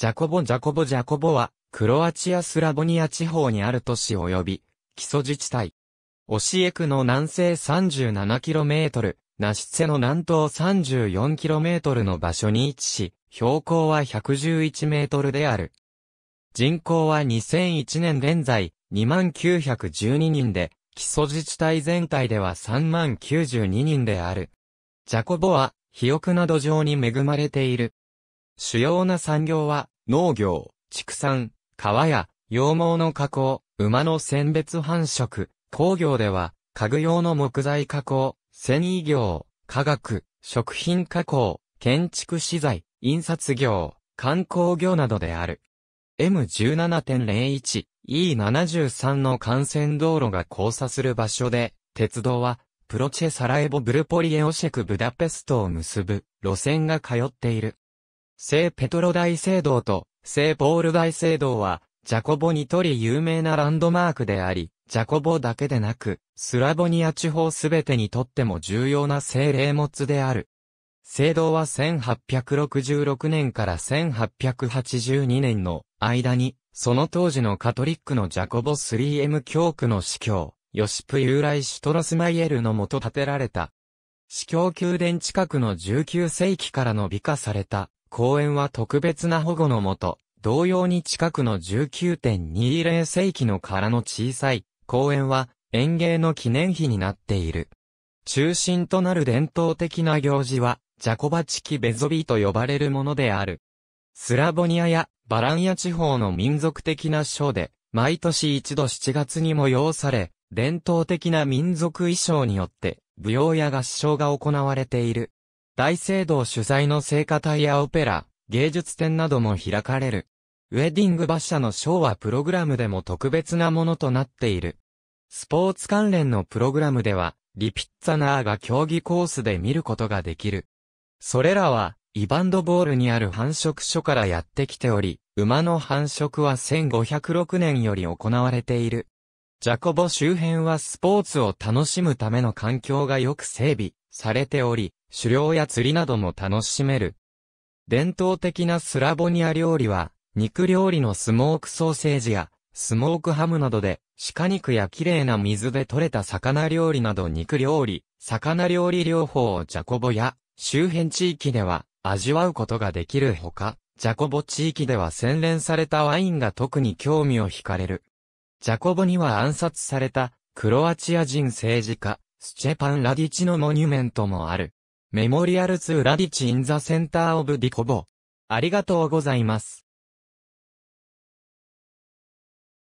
ジャコボ・ジャコボ・ジャコボは、クロアチア・スラボニア地方にある都市及び、基礎自治体。オシエクの南西 37km、ナシツェの南東 34km の場所に位置し、標高は111メートルである。人口は2001年現在、2912人で、基礎自治体全体では3092人である。ジャコボは、肥沃な土壌に恵まれている。主要な産業は、農業、畜産、川や、羊毛の加工、馬の選別繁殖、工業では、家具用の木材加工、繊維業、化学、食品加工、建築資材、印刷業、観光業などである。M17.01、E73 の幹線道路が交差する場所で、鉄道は、プロチェサラエボブルポリエオシェクブダペストを結ぶ路線が通っている。聖ペトロ大聖堂と聖ポール大聖堂は、ジャコボにとり有名なランドマークであり、ジャコボだけでなく、スラボニア地方すべてにとっても重要な聖霊物である。聖堂は1866年から1882年の間に、その当時のカトリックのジャコボ 3M 教区の司教、ヨシプ・ユーライ・シュトロスマイエルのもと建てられた。司教宮殿近くの19世紀からの美化された公園は特別な保護のもと、同様に近くの19.20世紀の空の小さい公園は園芸の記念碑になっている。中心となる伝統的な行事は、ジャコバチキベゾビーと呼ばれるものである。スラボニアやバランヤ地方の民族的なショーで、毎年一度7月に催され、伝統的な民族衣装によって、舞踊や合唱が行われている。大聖堂主催の聖歌隊やオペラ、芸術展なども開かれる。ウェディング馬車のショーはプログラムでも特別なものとなっている。スポーツ関連のプログラムでは、リピッツァナーが競技コースで見ることができる。それらは、イバンドボールにある繁殖所からやってきており、馬の繁殖は1506年より行われている。ジャコボ周辺はスポーツを楽しむための環境がよく整備されており、狩猟や釣りなども楽しめる。伝統的なスラボニア料理は、肉料理のスモークソーセージや、スモークハムなどで、鹿肉や綺麗な水で採れた魚料理など肉料理、魚料理療法をジャコボや、周辺地域では、味わうことができるほか、ジャコボ地域では洗練されたワインが特に興味を惹かれる。ジャコボには暗殺された、クロアチア人政治家、スチェパン・ラディチのモニュメントもある。メモリアルツーラディチ・イン・ザ・センター・オブ・ディコボ。ありがとうございます。